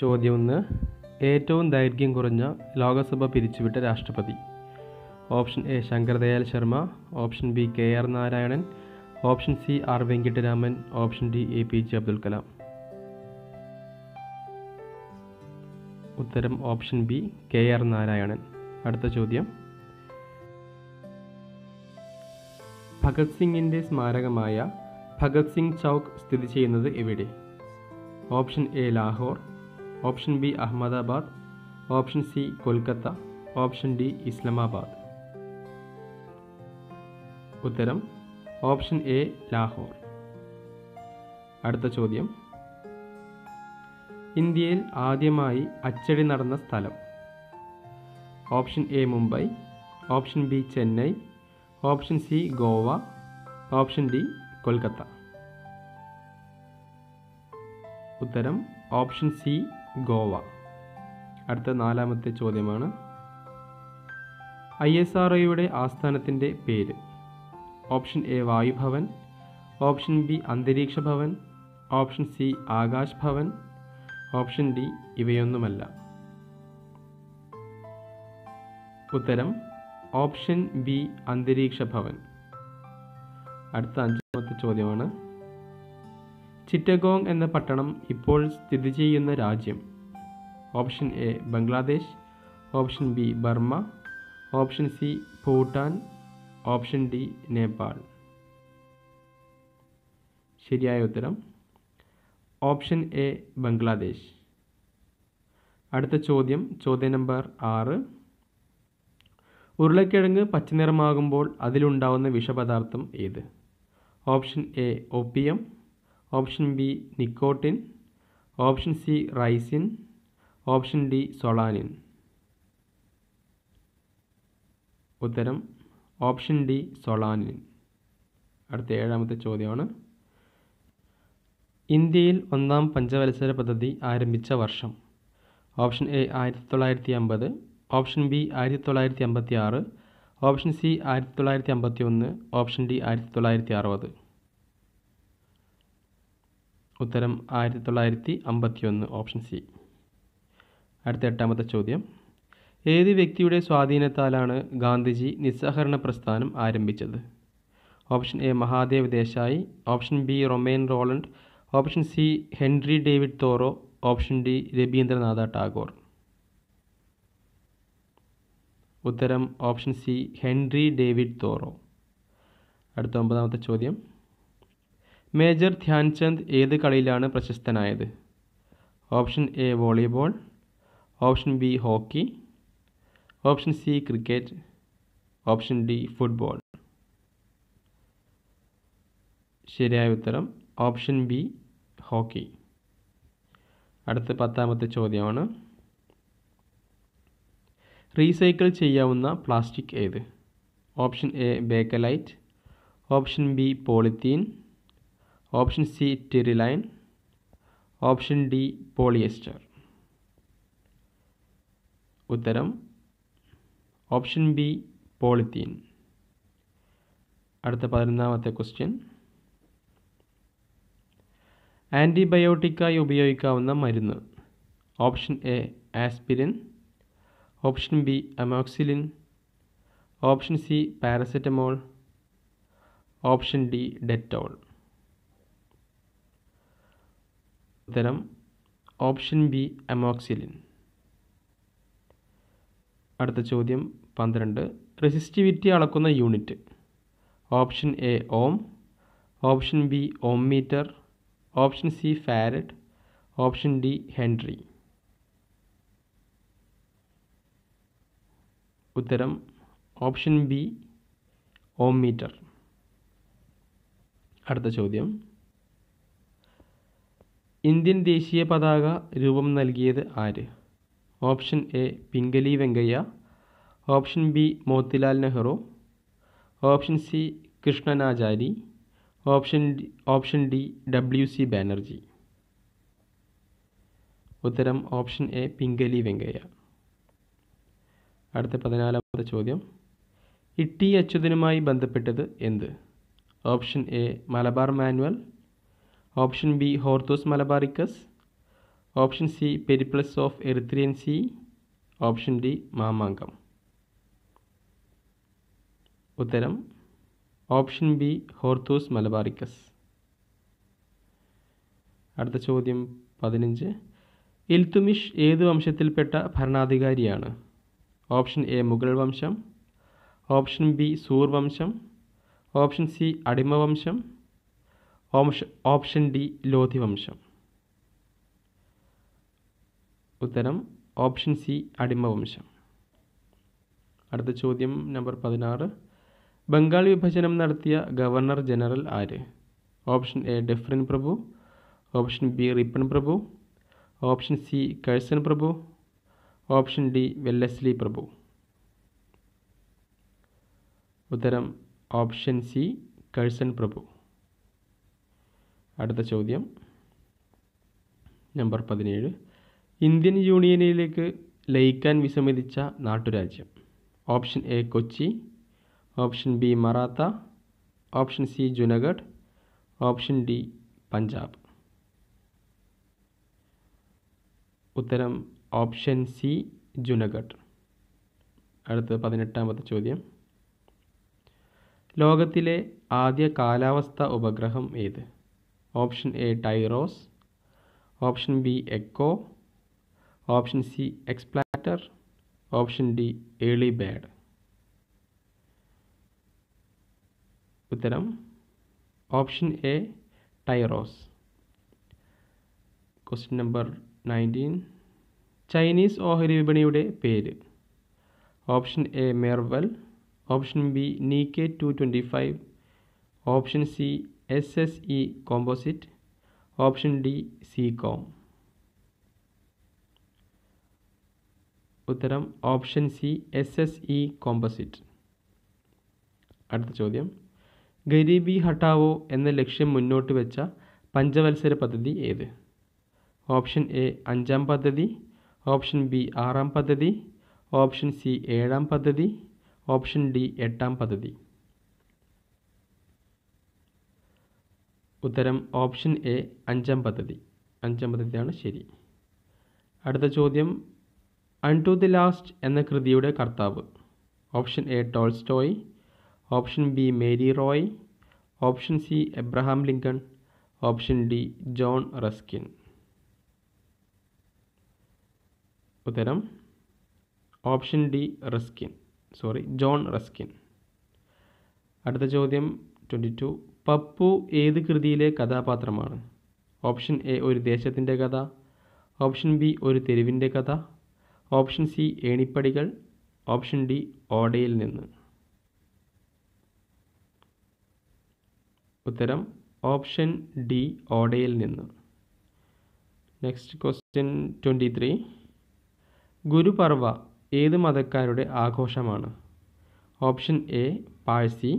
ചോദ്യം ഒന്ന് ഏറ്റവും ദൈർഘ്യം കുറഞ്ഞ ലോകസഭ പിരിച്ചുവിട്ട രാഷ്ട്രപതി option A Shankar Dayal Sharma option B K R Narayanan option C R Venkataraman option D A P J Abdul Kalam ഉത്തരം option B K R Narayanan അടുത്ത ചോദ്യം ഭഗത് സിംഗിൻ്റെ സ്മാരകമായ ഭഗത് സിംഗ് ചൗക്ക് സ്ഥിതി ചെയ്യുന്നത് എവിടെ option A Lahore option B Ahmedabad option C Kolkata option D Islamabad ഉത്തരം ഓപ്ഷൻ എ ലാഹോർ അടുത്ത ചോദ്യം ഇന്ത്യയിൽ ആദ്യമായി അച്ചടി നടന്ന സ്ഥലം option A Mumbai option B Chennai option C Goa option D Kolkata ഉത്തരം ഓപ്ഷൻ സി ഗോവ അടുത്ത നാലാമത്തെ ചോദ്യമാണ് ഐ എസ് ആർ ഒയുടെ ആസ്ഥാനത്തിൻ്റെ പേര് option A Vayu Bhavan option B Antariksh Bhavan option C Akash Bhavan option D ഇവയൊന്നുമല്ല ഉത്തരം ഓപ്ഷൻ ബി അന്തരീക്ഷ ഭവൻ അടുത്ത അഞ്ചാമത്തെ ചോദ്യമാണ് ചിറ്റഗോങ് എന്ന പട്ടണം ഇപ്പോൾ സ്ഥിതി ചെയ്യുന്ന രാജ്യം option A Bangladesh option B Burma option C Bhutan option D Nepal ശരിയായ ഉത്തരം ഓപ്ഷൻ എ ബംഗ്ലാദേശ് അടുത്ത ചോദ്യം ചോദ്യം നമ്പർ ആറ് ഉരുളക്കിഴങ്ങ് പച്ചനിറമാകുമ്പോൾ അതിലുണ്ടാവുന്ന വിഷപദാർത്ഥം ഏത് option A M option B nicotine option C ricin option D solanine ഉത്തരം ഓപ്ഷൻ ഡി സൊളാനിൻ അടുത്ത ഏഴാമത്തെ ചോദ്യമാണ് ഇന്ത്യയിൽ ഒന്നാം പഞ്ചവത്സര പദ്ധതി ആരംഭിച്ച വർഷം ഓപ്ഷൻ എ ആയിരത്തി തൊള്ളായിരത്തി അമ്പത് ഓപ്ഷൻ ബി ആയിരത്തി തൊള്ളായിരത്തി അമ്പത്തി ആറ് ഓപ്ഷൻ സി ആയിരത്തി തൊള്ളായിരത്തി അമ്പത്തി ഒന്ന് ഓപ്ഷൻ ഡി ആയിരത്തി തൊള്ളായിരത്തി അറുപത് ഉത്തരം ആയിരത്തി തൊള്ളായിരത്തി അമ്പത്തി ഒന്ന് ഓപ്ഷൻ സി അടുത്ത എട്ടാമത്തെ ചോദ്യം ഏത് വ്യക്തിയുടെ സ്വാധീനത്താലാണ് ഗാന്ധിജി നിസ്സഹകരണ പ്രസ്ഥാനം ആരംഭിച്ചത് option A Mahadev Desai option B Romain Roland option C Henry David തോറോ option D Rabindranath Tagore ഉത്തരം ഓപ്ഷൻ സി ഹെൻറി ഡേവിഡ് തോറോ അടുത്ത ഒമ്പതാമത്തെ ചോദ്യം മേജർ ധ്യാൻചന്ദ് ഏത് കളിയിലാണ് പ്രശസ്തനായത് option A volleyball option B hockey option C cricket option D football ശരിയായ ഉത്തരം ഓപ്ഷൻ ബി ഹോക്കി അടുത്ത പത്താമത്തെ ചോദ്യമാണ് റീസൈക്കിൾ ചെയ്യാവുന്ന പ്ലാസ്റ്റിക് ഏത് option A bakelite option B polythene option C terylene option D polyester ഉത്തരം ഓപ്ഷൻ ബി പോളിത്തീൻ അടുത്ത പതിനൊന്നാമത്തെ ക്വസ്റ്റ്യൻ ആൻറ്റിബയോട്ടിക്കായി ഉപയോഗിക്കാവുന്ന മരുന്ന് option A aspirin option B amoxicillin option C paracetamol option D Dettol ഉത്തരം ഓപ്ഷൻ ബി അമോക്സിലിൻ അടുത്ത ചോദ്യം പന്ത്രണ്ട് റെസിസ്റ്റിവിറ്റി അളക്കുന്ന unit option A ohm option B ohm metre option C farad option D henry ഉത്തരം option B ohm metre അടുത്ത ചോദ്യം Indian ദേശീയ പതാക രൂപം നൽകിയത് ആര് option A Pingali Venkayya option B Motilal Nehru option C Krishnamachari option D option D W C Banerjee ഉത്തരം option A Pingali Venkaiah അടുത്ത പതിനാലാമത്തെ ചോദ്യം ഇട്ടി അച്യുതനുമായി ബന്ധപ്പെട്ടത് എന്ത് option A Malabar manual option B Hortus Malabaricus option C Periplus of Erythrean sea option D Mamankam ഉത്തരം ഓപ്ഷൻ ബി ഹോർത്തോസ് മലബാറിക്കസ് അടുത്ത ചോദ്യം പതിനഞ്ച് ഇൽത്തുമിഷ് ഏത് വംശത്തിൽപ്പെട്ട ഭരണാധികാരിയാണ് ഓപ്ഷൻ എ മുഗൾ വംശം ഓപ്ഷൻ ബി സൂർ വംശം ഓപ്ഷൻ സി അടിമവംശം ഓപ്ഷൻ ഡി ലോധി വംശം ഉത്തരം ഓപ്ഷൻ സി അടിമവംശം അടുത്ത ചോദ്യം നമ്പർ പതിനാറ് ബംഗാൾ വിഭജനം നടത്തിയ ഗവർണർ ജനറൽ ആര് ഓപ്ഷൻ എ ഡെഫ്രിൻ പ്രഭു ഓപ്ഷൻ ബി റിപ്പൺ പ്രഭു ഓപ്ഷൻ സി കഴ്സൻ പ്രഭു ഓപ്ഷൻ ഡി വെല്ലസ്ലി പ്രഭു ഉത്തരം ഓപ്ഷൻ സി കഴ്സൻ പ്രഭു അടുത്ത ചോദ്യം നമ്പർ പതിനേഴ് ഇന്ത്യൻ യൂണിയനിലേക്ക് ലയിക്കാൻ വിസമ്മതിച്ച നാട്ടുരാജ്യം option A Kochi option B Maratha option C Junagadh option D Punjab ഉത്തരം ഓപ്ഷൻ സി ജുനഗഡ് അടുത്ത പതിനെട്ടാമത്തെ ചോദ്യം ലോകത്തിലെ ആദ്യ കാലാവസ്ഥ ഉപഗ്രഹം ഏത് option A TIROS option B Echo option C Explorer option D early bird उत्तर option A TIROS question number नयन चाइनीस ओहरी विपणी पेर ऑप्शन ए मेरवल ऑप्शन बी नीके two twenty five option C S S E composite option D C com ഉത്തരം option C S S E composite അടുത്ത ചോദ്യം ഗരീബി ഹട്ടാവോ എന്ന ലക്ഷ്യം മുന്നോട്ട് വെച്ച പഞ്ചവത്സര പദ്ധതി ഏത് ഓപ്ഷൻ എ അഞ്ചാം പദ്ധതി ഓപ്ഷൻ ബി ആറാം പദ്ധതി ഓപ്ഷൻ സി ഏഴാം പദ്ധതി ഓപ്ഷൻ ഡി എട്ടാം പദ്ധതി ഉത്തരം ഓപ്ഷൻ എ അഞ്ചാം പദ്ധതി അഞ്ചാം പദ്ധതിയാണ് ശരി അടുത്ത ചോദ്യം അൺ ടു ദി ലാസ്റ്റ് എന്ന കൃതിയുടെ കർത്താവ് option A Tolstoy option B Mary Roy option C Abraham Lincoln option D John Ruskin ഉത്തരം option D Ruskin sorry John Ruskin അടുത്ത ചോദ്യം ട്വൻറ്റി ടു പപ്പു ഏത് കൃതിയിലെ കഥാപാത്രമാണ് ഓപ്ഷൻ എ ഒരു ദേശത്തിൻ്റെ കഥ ഓപ്ഷൻ ബി ഒരു തെരുവിൻ്റെ കഥ ഓപ്ഷൻ സി ഏണിപ്പടികൾ ഓപ്ഷൻ ഡി ഓടയിൽ നിന്ന് ഉത്തരം ഓപ്ഷൻ ഡി ഓടയിൽ നിന്ന് next question twenty three Gurpurab ഏത് മതക്കാരുടെ ആഘോഷമാണ് option A Parsi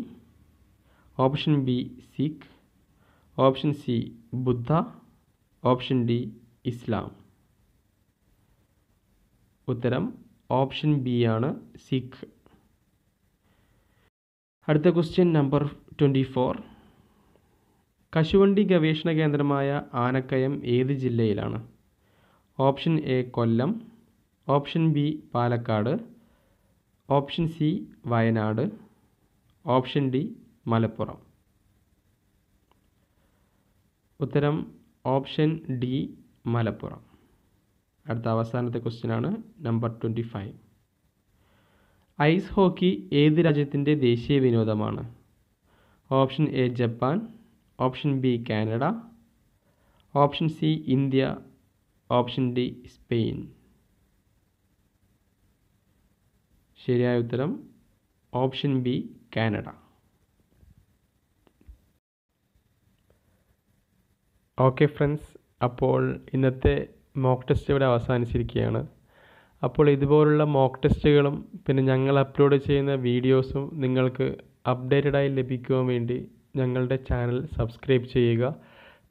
option B Sikh option C Buddha option D Islam ഉത്തരം ഓപ്ഷൻ ബി ആണ് സിഖ് അടുത്ത ക്വസ്റ്റ്യൻ നമ്പർ ട്വൻറ്റി ഫോർ കശുവണ്ടി ഗവേഷണ കേന്ദ്രമായ ആനക്കയം ഏത് ജില്ലയിലാണ് option A Kollam option B Palakkad option C Wayanad option D Malappuram ഉത്തരം ഓപ്ഷൻ ഡി മലപ്പുറം അടുത്ത അവസാനത്തെ ക്വസ്റ്റ്യനാണ് number twenty five ice hockey ഏത് രാജ്യത്തിൻ്റെ ദേശീയ വിനോദമാണ് option A Japan option B Canada option C India option D Spain ശരിയായ ഉത്തരം option B Canada okay friends അപ്പോൾ ഇന്നത്തെ മോക്ക് ടെസ്റ്റ് ഇവിടെ അവസാനിച്ചിരിക്കുകയാണ് അപ്പോൾ ഇതുപോലുള്ള മോക്ക് ടെസ്റ്റുകളും പിന്നെ ഞങ്ങൾ അപ്ലോഡ് ചെയ്യുന്ന വീഡിയോസും നിങ്ങൾക്ക് അപ്ഡേറ്റഡായി ലഭിക്കുവാൻ വേണ്ടി ഞങ്ങളുടെ ചാനൽ സബ്സ്ക്രൈബ് ചെയ്യുക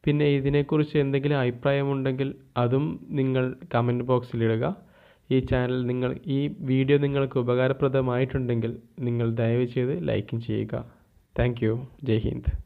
പിന്നെ ഇതിനെക്കുറിച്ച് എന്തെങ്കിലും അഭിപ്രായമുണ്ടെങ്കിൽ അതും നിങ്ങൾ കമൻറ്റ് ഇടുക ഈ ചാനൽ നിങ്ങൾ ഈ വീഡിയോ നിങ്ങൾക്ക് ഉപകാരപ്രദമായിട്ടുണ്ടെങ്കിൽ നിങ്ങൾ ദയവ് ചെയ്ത് ലൈക്കും ചെയ്യുക താങ്ക് യു ജയ് ഹിന്ദ്